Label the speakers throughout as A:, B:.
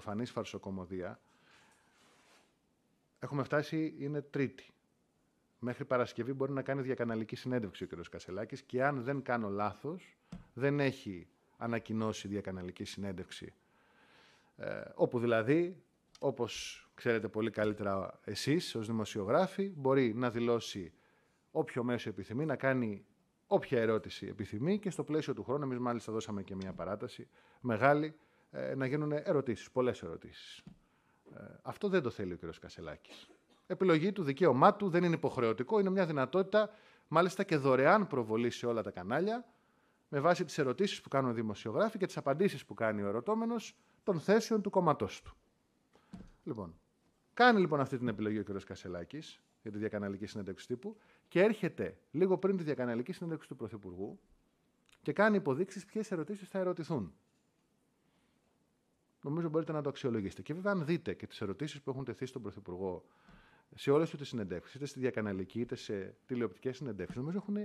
A: προφανής φαρσοκομωδία. Έχουμε φτάσει, είναι Τρίτη. Μέχρι Παρασκευή μπορεί να κάνει διακαναλική συνέντευξη ο κ. Κασελάκης και αν δεν κάνω λάθος, δεν έχει ανακοινώσει διακαναλική συνέντευξη. Ε, όπου δηλαδή, όπως ξέρετε πολύ καλύτερα εσείς ως δημοσιογράφοι, μπορεί να δηλώσει όποιο μέσο επιθυμεί, να κάνει όποια ερώτηση επιθυμεί και στο πλαίσιο του χρόνου, εμείς μάλιστα δώσαμε και μια παράταση μεγάλη, ε, να γίνουν ερωτήσεις, πολλές ερωτήσεις. Ε, αυτό δεν το θέλει ο κ. Κασελάκης. Επιλογή του, δικαίωμά του, δεν είναι υποχρεωτικό, είναι μια δυνατότητα, μάλιστα και δωρεάν προβολή σε όλα τα κανάλια, με βάση τις ερωτήσεις που κάνουν οι δημοσιογράφοι και τις απαντήσεις που κάνει ο ερωτώμενος των θέσεων του κόμματός του. Λοιπόν, κάνει λοιπόν αυτή την επιλογή ο κ. Κασελάκης για τη διακαναλική συνέντευξη τύπου και έρχεται λίγο πριν τη διακαναλική συνέντευξη του Πρωθυπουργού και κάνει υποδείξεις ποιες ερωτήσεις θα ερωτηθούν νομίζω μπορείτε να το αξιολογήσετε. Και βέβαια, αν δείτε και τις ερωτήσεις που έχουν τεθεί στον Πρωθυπουργό σε όλες τις συνεντεύξεις, είτε στη διακαναλική είτε σε τηλεοπτικές συνεντεύξεις, νομίζω έχουν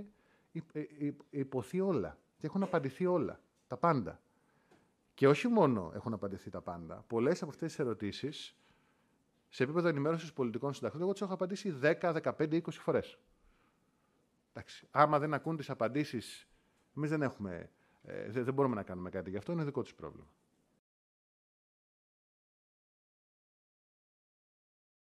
A: υποθεί όλα και έχουν απαντηθεί όλα. Τα πάντα. Και όχι μόνο έχουν απαντηθεί τα πάντα. Πολλές από αυτές τις ερωτήσεις σε επίπεδο ενημέρωσης πολιτικών συντακτών, εγώ τις έχω απαντήσει 10, 15, 20 φορές. Εντάξει. Άμα δεν ακούν τις απαντήσεις, εμείς δεν έχουμε. Ε, δεν μπορούμε να κάνουμε κάτι γι' αυτό, είναι δικό τους πρόβλημα.